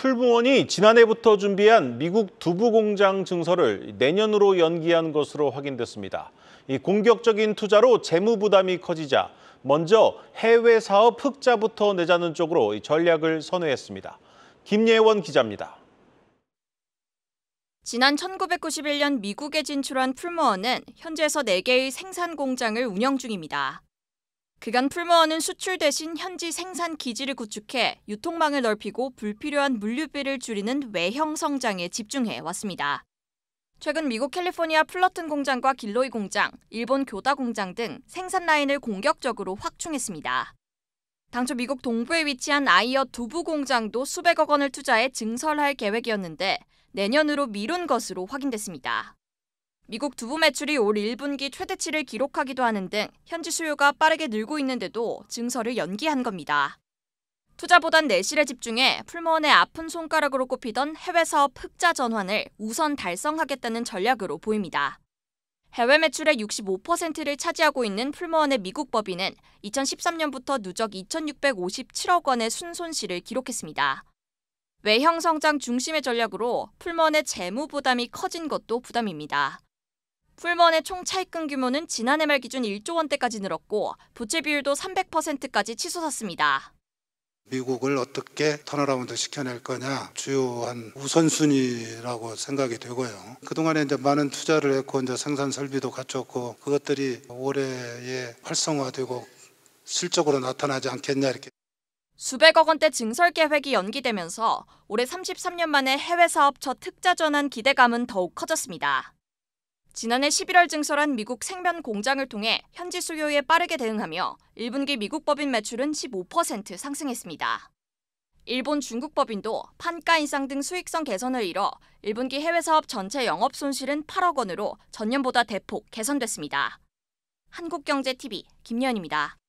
풀무원이 지난해부터 준비한 미국 두부 공장 증설을 내년으로 연기한 것으로 확인됐습니다. 이 공격적인 투자로 재무 부담이 커지자 먼저 해외 사업 흑자부터 내자는 쪽으로 전략을 선회했습니다. 김예원 기자입니다. 지난 1991년 미국에 진출한 풀무원은 현재에서 4개의 생산 공장을 운영 중입니다. 그간 풀무원은 수출 대신 현지 생산 기지를 구축해 유통망을 넓히고 불필요한 물류비를 줄이는 외형 성장에 집중해 왔습니다. 최근 미국 캘리포니아 플러튼 공장과 길로이 공장, 일본 교다 공장 등 생산 라인을 공격적으로 확충했습니다. 당초 미국 동부에 위치한 아이어 두부 공장도 수백억 원을 투자해 증설할 계획이었는데 내년으로 미룬 것으로 확인됐습니다. 미국 두부 매출이 올 1분기 최대치를 기록하기도 하는 등 현지 수요가 빠르게 늘고 있는데도 증설을 연기한 겁니다. 투자보단 내실에 집중해 풀먼의 아픈 손가락으로 꼽히던 해외 사업 흑자 전환을 우선 달성하겠다는 전략으로 보입니다. 해외 매출의 65%를 차지하고 있는 풀머원의 미국 법인은 2013년부터 누적 2,657억 원의 순손실을 기록했습니다. 외형 성장 중심의 전략으로 풀먼의 재무 부담이 커진 것도 부담입니다. 풀먼의 총 차입금 규모는 지난해 말 기준 1조 원대까지 늘었고 부채 비율도 300%까지 치솟았습니다. 미국을 어떻게 턴어라운드 시켜낼 거냐 주요한 우선순위라고 생각이 되고요. 그동안에 이제 많은 투자를 했고 이제 생산 설비도 갖췄고 그것들이 올해에 활성화되고 실적으로 나타나지 않겠냐 이렇게. 수백억 원대 증설 계획이 연기되면서 올해 33년 만에 해외 사업 첫 특자 전환 기대감은 더욱 커졌습니다. 지난해 11월 증설한 미국 생면 공장을 통해 현지 수요에 빠르게 대응하며 1분기 미국 법인 매출은 15% 상승했습니다. 일본 중국 법인도 판가 인상 등 수익성 개선을 이뤄 1분기 해외 사업 전체 영업 손실은 8억 원으로 전년보다 대폭 개선됐습니다. 한국경제TV 김연입니다.